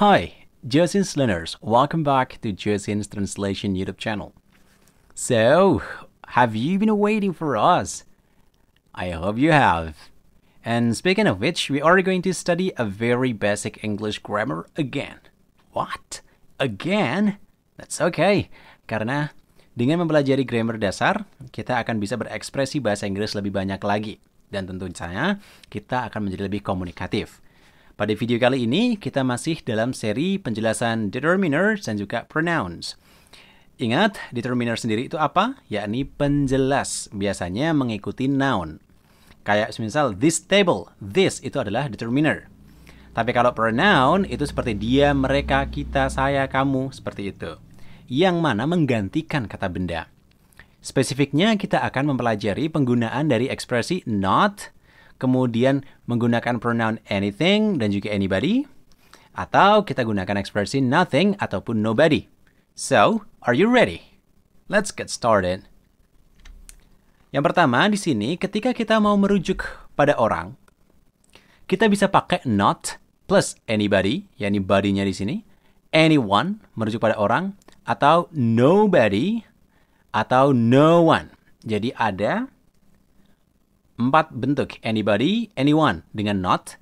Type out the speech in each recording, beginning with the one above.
Hi, Jasin's learners. Welcome back to Jasin's Translation YouTube channel. So, have you been waiting for us? I hope you have. And speaking of which, we are going to study a very basic English grammar again. What? Again? That's okay. Karena dengan mempelajari grammar dasar, kita akan bisa berekspresi bahasa Inggris lebih banyak lagi. Dan saja, kita akan menjadi lebih komunikatif. Pada video kali ini, kita masih dalam seri penjelasan determiner dan juga pronouns. Ingat, determiner sendiri itu apa? Yakni penjelas, biasanya mengikuti noun. Kayak misal, this table, this itu adalah determiner. Tapi kalau pronoun itu seperti dia, mereka, kita, saya, kamu, seperti itu. Yang mana menggantikan kata benda. Spesifiknya kita akan mempelajari penggunaan dari ekspresi not, kemudian menggunakan pronoun anything dan juga anybody, atau kita gunakan ekspresi nothing ataupun nobody. So, are you ready? Let's get started. Yang pertama di sini ketika kita mau merujuk pada orang, kita bisa pakai not plus anybody, yakni body-nya di sini, anyone merujuk pada orang atau nobody atau no one. Jadi ada empat bentuk anybody, anyone dengan not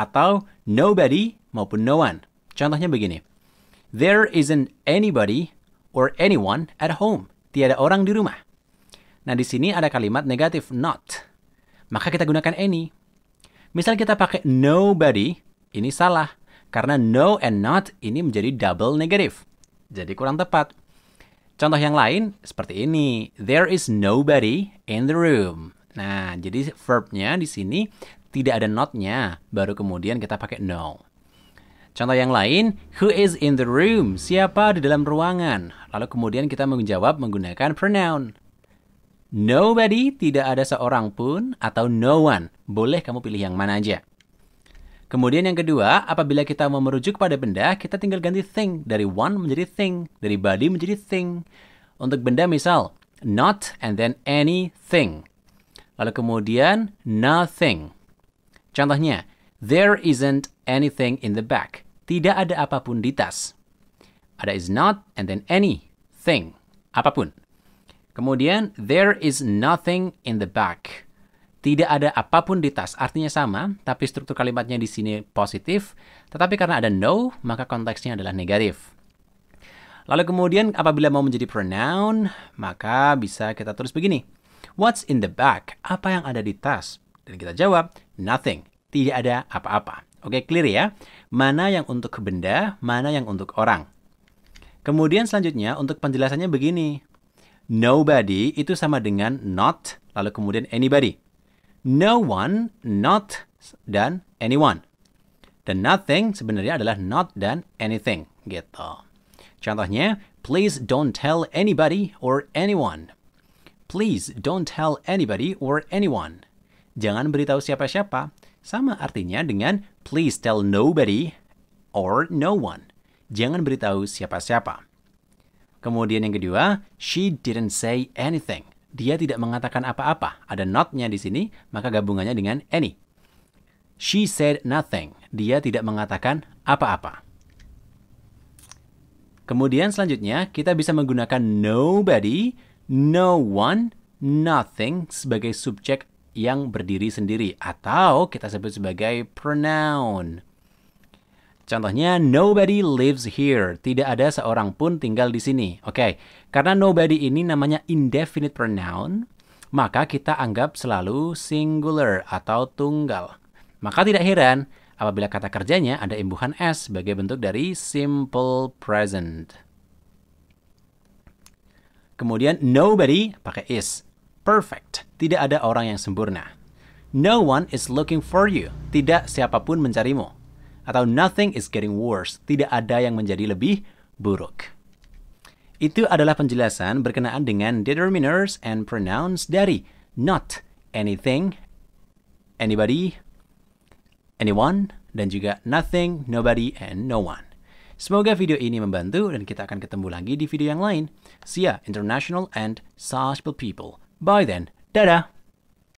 atau nobody maupun no one. Contohnya begini. There isn't anybody or anyone at home. Tiada orang di rumah. Nah, di sini ada kalimat negatif not. Maka kita gunakan any. Misal kita pakai nobody, ini salah karena no and not ini menjadi double negatif. Jadi kurang tepat. Contoh yang lain seperti ini. There is nobody in the room. Nah, jadi verbnya di sini tidak ada notnya, baru kemudian kita pakai no. Contoh yang lain, who is in the room? Siapa di dalam ruangan? Lalu kemudian kita menjawab menggunakan pronoun. Nobody, tidak ada seorang pun, atau no one. Boleh kamu pilih yang mana aja. Kemudian yang kedua, apabila kita mau merujuk pada benda, kita tinggal ganti thing. Dari one menjadi thing, dari body menjadi thing. Untuk benda misal, not and then anything. Lalu kemudian nothing. Contohnya, there isn't anything in the back. Tidak ada apapun di tas. Ada is not and then anything. Apapun. Kemudian, there is nothing in the back. Tidak ada apapun di tas. Artinya sama, tapi struktur kalimatnya di sini positif. Tetapi karena ada no, maka konteksnya adalah negatif. Lalu kemudian apabila mau menjadi pronoun, maka bisa kita tulis begini what's in the bag? Apa yang ada di tas? Dan kita jawab, nothing. Tidak ada apa-apa. Oke, clear ya? Mana yang untuk benda, mana yang untuk orang. Kemudian selanjutnya untuk penjelasannya begini. Nobody itu sama dengan not, lalu kemudian anybody. No one, not, dan anyone. Dan nothing sebenarnya adalah not dan anything, gitu. Contohnya, please don't tell anybody or anyone. Please don't tell anybody or anyone. Jangan beritahu siapa-siapa. Sama artinya dengan please tell nobody or no one. Jangan beritahu siapa-siapa. Kemudian yang kedua, she didn't say anything. Dia tidak mengatakan apa-apa. Ada notnya di sini, maka gabungannya dengan any. She said nothing. Dia tidak mengatakan apa-apa. Kemudian selanjutnya, kita bisa menggunakan nobody no one, nothing sebagai subjek yang berdiri sendiri atau kita sebut sebagai pronoun. Contohnya, nobody lives here. Tidak ada seorang pun tinggal di sini. Oke, okay. karena nobody ini namanya indefinite pronoun, maka kita anggap selalu singular atau tunggal. Maka tidak heran apabila kata kerjanya ada imbuhan S sebagai bentuk dari simple present. Kemudian nobody pakai is. Perfect. Tidak ada orang yang sempurna. No one is looking for you. Tidak siapapun mencarimu. Atau nothing is getting worse. Tidak ada yang menjadi lebih buruk. Itu adalah penjelasan berkenaan dengan determiners and pronouns dari not, anything, anybody, anyone, dan juga nothing, nobody, and no one. Semoga video ini membantu dan kita akan ketemu lagi di video yang lain. See ya, international and sociable people. Bye then. Dadah!